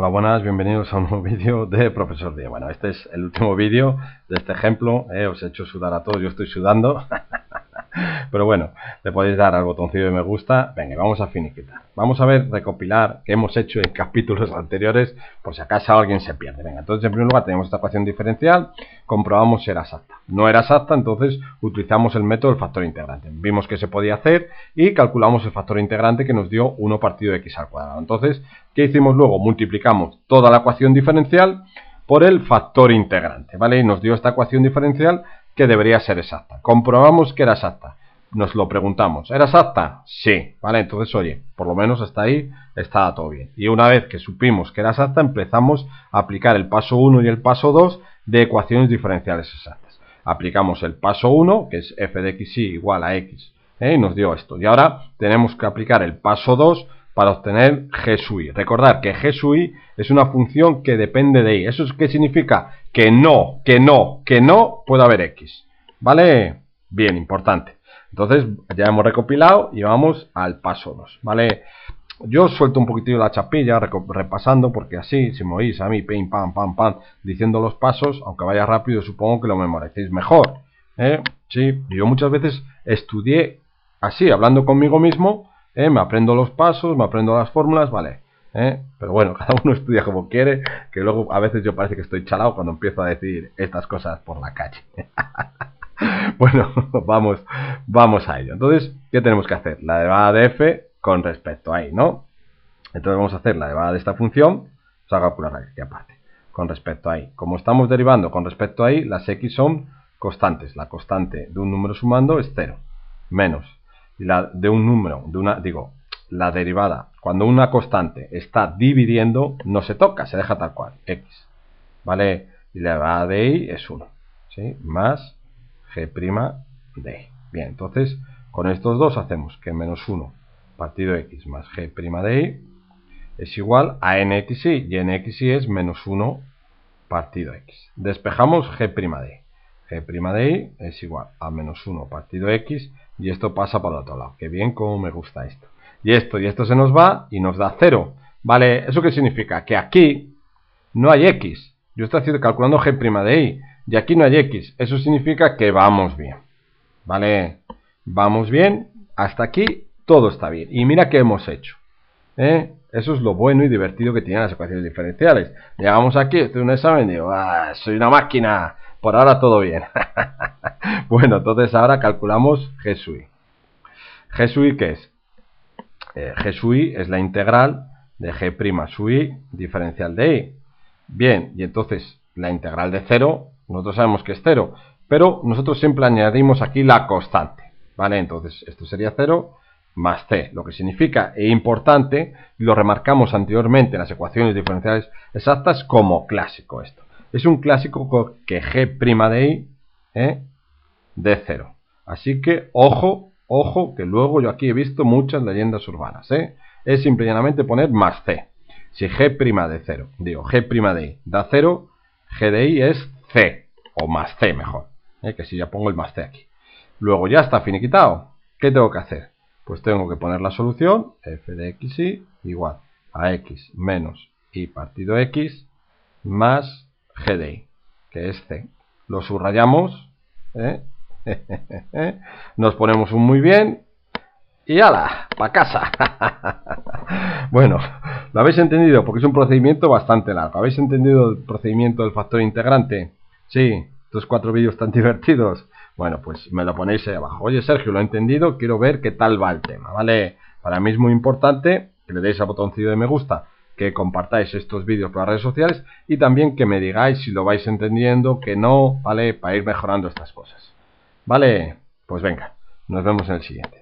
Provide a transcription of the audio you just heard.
Hola, buenas, bienvenidos a un nuevo vídeo de Profesor Díaz. Bueno, este es el último vídeo de este ejemplo. Eh, os he hecho sudar a todos, yo estoy sudando. Pero bueno, le podéis dar al botoncillo de me gusta. Venga, vamos a finiquitar. Vamos a ver, recopilar que hemos hecho en capítulos anteriores, por si acaso alguien se pierde. Venga, entonces en primer lugar tenemos esta ecuación diferencial, comprobamos si era exacta. No era exacta, entonces utilizamos el método del factor integrante. Vimos que se podía hacer y calculamos el factor integrante que nos dio 1 partido de x al cuadrado. Entonces, ¿qué hicimos luego? Multiplicamos toda la ecuación diferencial por el factor integrante, ¿vale? Y nos dio esta ecuación diferencial que debería ser exacta. Comprobamos que era exacta. Nos lo preguntamos. ¿Era exacta? Sí. Vale, entonces oye, por lo menos hasta ahí estaba todo bien. Y una vez que supimos que era exacta, empezamos a aplicar el paso 1 y el paso 2 de ecuaciones diferenciales exactas. Aplicamos el paso 1, que es f de x y igual a x, ¿eh? y nos dio esto. Y ahora tenemos que aplicar el paso 2, para obtener GSUI. Recordar que GSUI es una función que depende de Y. ¿Eso es qué significa? Que no, que no, que no puede haber X. ¿Vale? Bien, importante. Entonces ya hemos recopilado y vamos al paso 2. ¿Vale? Yo suelto un poquitillo la chapilla repasando porque así, si me oís a mí, pim, pam, pam, pam, diciendo los pasos, aunque vaya rápido, supongo que lo memoricéis mejor. ¿eh? Sí, yo muchas veces estudié así, hablando conmigo mismo, ¿eh? me aprendo los pasos, me aprendo las fórmulas, vale. ¿eh? Pero bueno, cada uno estudia como quiere, que luego a veces yo parece que estoy chalado cuando empiezo a decir estas cosas por la calle. bueno, vamos, vamos a ello. Entonces, ¿qué tenemos que hacer? La derivada de f con respecto a y, ¿no? Entonces vamos a hacer la derivada de esta función, o sea, calcular que aparte, con respecto a y. Como estamos derivando con respecto a y, las x son constantes. La constante de un número sumando es 0, menos la de un número, de una, digo, la derivada, cuando una constante está dividiendo, no se toca, se deja tal cual, x. ¿Vale? Y la derivada de y es 1, ¿sí? Más g' de y. Bien, entonces, con estos dos hacemos que menos 1 partido x más g' de y es igual a nxy, y y es menos 1 partido x. Despejamos g' de y g' e de Y es igual a menos 1 partido x y esto pasa por el otro lado. Que bien, como me gusta esto. Y esto y esto se nos va y nos da 0. ¿Vale? ¿Eso qué significa? Que aquí no hay x. Yo estoy calculando g' de i y aquí no hay x. Eso significa que vamos bien. ¿Vale? Vamos bien. Hasta aquí todo está bien. Y mira qué hemos hecho. ¿Eh? Eso es lo bueno y divertido que tienen las ecuaciones diferenciales. Llegamos aquí, estoy en un examen y digo, ah, soy una máquina! Por ahora todo bien. bueno, entonces ahora calculamos Jesuí. Jesuí ¿qué es? Eh, es la integral de G' i diferencial de i. Bien, y entonces la integral de 0, nosotros sabemos que es 0, pero nosotros siempre añadimos aquí la constante. ¿Vale? Entonces esto sería 0 más c, lo que significa e importante, lo remarcamos anteriormente en las ecuaciones diferenciales exactas como clásico esto. Es un clásico que g' de i ¿eh? de 0. Así que ojo, ojo, que luego yo aquí he visto muchas leyendas urbanas. ¿eh? Es simplemente poner más c. Si g' de 0, digo g' de i da 0, g de i es c, o más c mejor. ¿eh? Que si ya pongo el más c aquí. Luego ya está finiquitado. ¿Qué tengo que hacer? Pues tengo que poner la solución f de y igual a x menos y partido x más GDI, que es Lo subrayamos, ¿eh? nos ponemos un muy bien y ala, para casa. bueno, lo habéis entendido porque es un procedimiento bastante largo. ¿Habéis entendido el procedimiento del factor integrante? Sí, estos cuatro vídeos tan divertidos. Bueno, pues me lo ponéis ahí abajo. Oye, Sergio, lo he entendido, quiero ver qué tal va el tema, ¿vale? Para mí es muy importante que le deis al botoncillo de me gusta que compartáis estos vídeos por las redes sociales y también que me digáis si lo vais entendiendo, que no, ¿vale? Para ir mejorando estas cosas. ¿Vale? Pues venga, nos vemos en el siguiente.